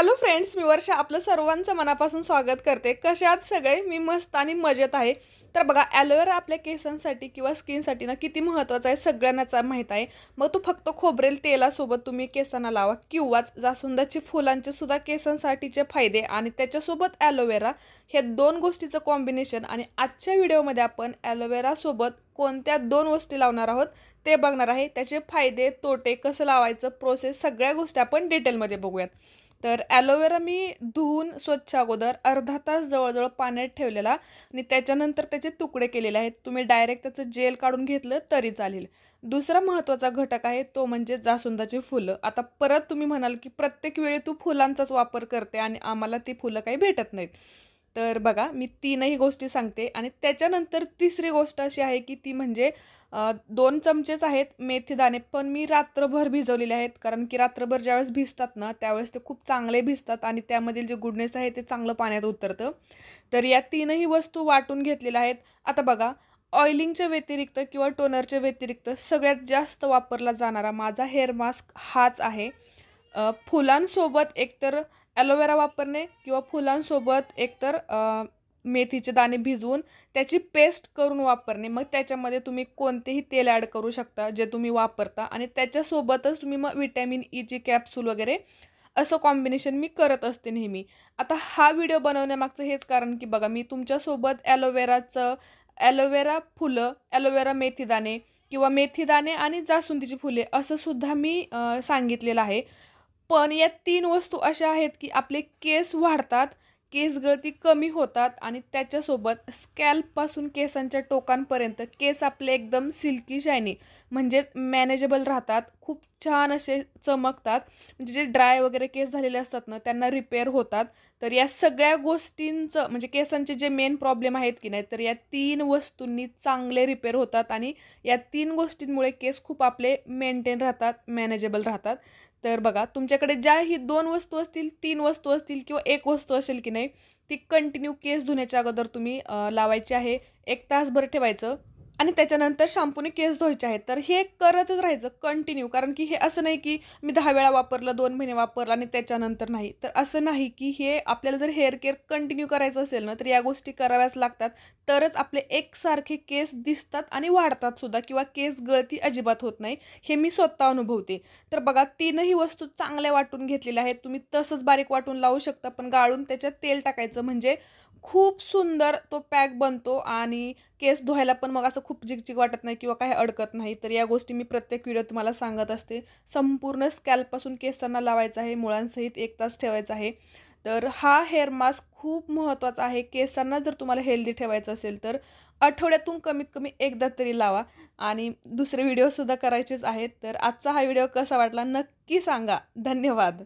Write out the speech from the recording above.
hello friends मी वर्षा आपलं सर्वांचं मनापासून स्वागत करते कशात सगळे मी मस्त आणि मजेत आहे तर बघा ॲलोवेरा आपल्या केसांसाठी किंवा स्किनसाठी ना किती महत्त्वाचं आहे सगळ्यांनाच माहीत आहे मग तू फक्त खोबरेल तेलासोबत तुम्ही केसांना लावा किंवा जासुंदाची फुलांचे सुद्धा केसांसाठीचे फायदे आणि त्याच्यासोबत ॲलोवेरा हे दोन गोष्टीचं कॉम्बिनेशन आणि आजच्या व्हिडिओमध्ये आपण ॲलोवेरासोबत कोणत्या दोन गोष्टी लावणार आहोत ते बघणार आहे त्याचे फायदे तोटे कसं लावायचं प्रोसेस सगळ्या गोष्टी आपण डिटेलमध्ये बघूयात तर ॲलोवेरा मी धुवून स्वच्छ अगोदर अर्धा तास जवळजवळ पाण्यात ठेवलेला आणि त्याच्यानंतर त्याचे तुकडे केलेले आहेत तुम्ही डायरेक्ट त्याचं जेल काढून घेतलं तरी चालेल दुसरा महत्त्वाचा घटक आहे तो म्हणजे जास्वंदाची फुलं आता परत तुम्ही म्हणाल की प्रत्येक वेळी तू फुलांचाच वापर करते आणि आम्हाला ती फुलं काही भेटत नाहीत तर बघा मी तीनही गोष्टी सांगते आणि त्याच्यानंतर तिसरी गोष्ट अशी आहे की ती म्हणजे दोन चमचेच आहेत मेथी दाणे पण मी रात्रभर भिजवलेले आहेत कारण की रात्रभर ज्यावेळेस भिजतात ना त्यावेळेस ते खूप चांगले भिजतात आणि त्यामधील जे गुडनेस आहे ते चांगलं पाण्यात उतरतं तर या तीनही वस्तू वाटून घेतलेल्या आहेत आता बघा ऑइलिंगच्या व्यतिरिक्त किंवा टोनरच्या व्यतिरिक्त सगळ्यात जास्त वापरला जाणारा माझा हेअर मास्क हाच आहे फुलांसोबत एकतर ॲलोवेरा वापरणे किंवा फुलांसोबत एकतर मेथीचे दाणे भिजवून त्याची पेस्ट करून वापरणे मग त्याच्यामध्ये तुम्ही कोणतेही तेल ॲड करू शकता जे तुम्ही वापरता आणि त्याच्यासोबतच तुम्ही मग विटॅमिन ईची कॅप्सूल वगैरे असं कॉम्बिनेशन मी करत असते नेहमी आता हा व्हिडिओ बनवण्यामागचं हेच कारण की बघा मी तुमच्यासोबत ॲलोवेराचं ॲलोवेरा फुलं ॲलोवेरा मेथीदाणे किंवा मेथीदाणे आणि जास्वंदीची फुले असं सुद्धा मी सांगितलेलं आहे पण या तीन वस्तू अशा आहेत की आपले केस वाढतात केस गळती कमी होतात आणि त्याच्यासोबत स्कॅल्पपासून केसांच्या टोकांपर्यंत केस आपले एकदम सिल्की शायनी म्हणजेच मॅनेजेबल राहतात खूप छान असे चमकतात म्हणजे जे ड्राय वगैरे केस झालेले असतात ना त्यांना रिपेअर होतात तर या सगळ्या गोष्टींचं म्हणजे केसांचे जे मेन प्रॉब्लेम आहेत की नाही तर या तीन वस्तूंनी चांगले रिपेअर होतात आणि या तीन गोष्टींमुळे केस खूप आपले मेंटेन राहतात मॅनेजेबल राहतात तर बघा तुमच्याकडे ज्या ही दोन वस्तू असतील तीन वस्तू असतील किंवा एक वस्तू असेल की नाही ती कंटिन्यू केस धुण्याच्या अगोदर तुम्ही लावायची आहे एक तासभर ठेवायचं आणि त्याच्यानंतर शॅम्पूने केस धुवायचे आहेत तर हे करतच राहायचं कंटिन्यू कारण की हे असं नाही की मी दहा वेळा वापरलं दोन महिने वापरलं आणि त्याच्यानंतर नाही तर असं नाही की हे आपल्याला जर हेअर केअर कंटिन्यू करायचं असेल ना तर या गोष्टी कराव्याच लागतात तरच आपले एकसारखे केस दिसतात आणि वाढतात सुद्धा किंवा केस गळती अजिबात होत नाही हे मी स्वतः अनुभवते तर बघा तीनही वस्तू चांगल्या वाटून घेतलेल्या आहेत तुम्ही तसंच बारीक वाटून लावू शकता पण गाळून त्याच्यात तेल टाकायचं म्हणजे खूप सुंदर तो पॅक बनतो आणि केस धुवायला पण मग असं खूप जिगजिग वाटत नाही किंवा काही अडकत नाही तर या गोष्टी मी प्रत्येक व्हिडिओ तुम्हाला सांगत असते संपूर्ण स्कॅलपासून केसांना लावायचा आहे मुळांसहित एक तास ठेवायचा आहे तर हा हेअर मास्क खूप महत्त्वाचा आहे केसांना जर तुम्हाला हेल्दी ठेवायचं असेल तर आठवड्यातून कमीत कमी एकदा तरी लावा आणि दुसरे व्हिडिओसुद्धा करायचेच आहेत तर आजचा हा व्हिडिओ कसा वाटला नक्की सांगा धन्यवाद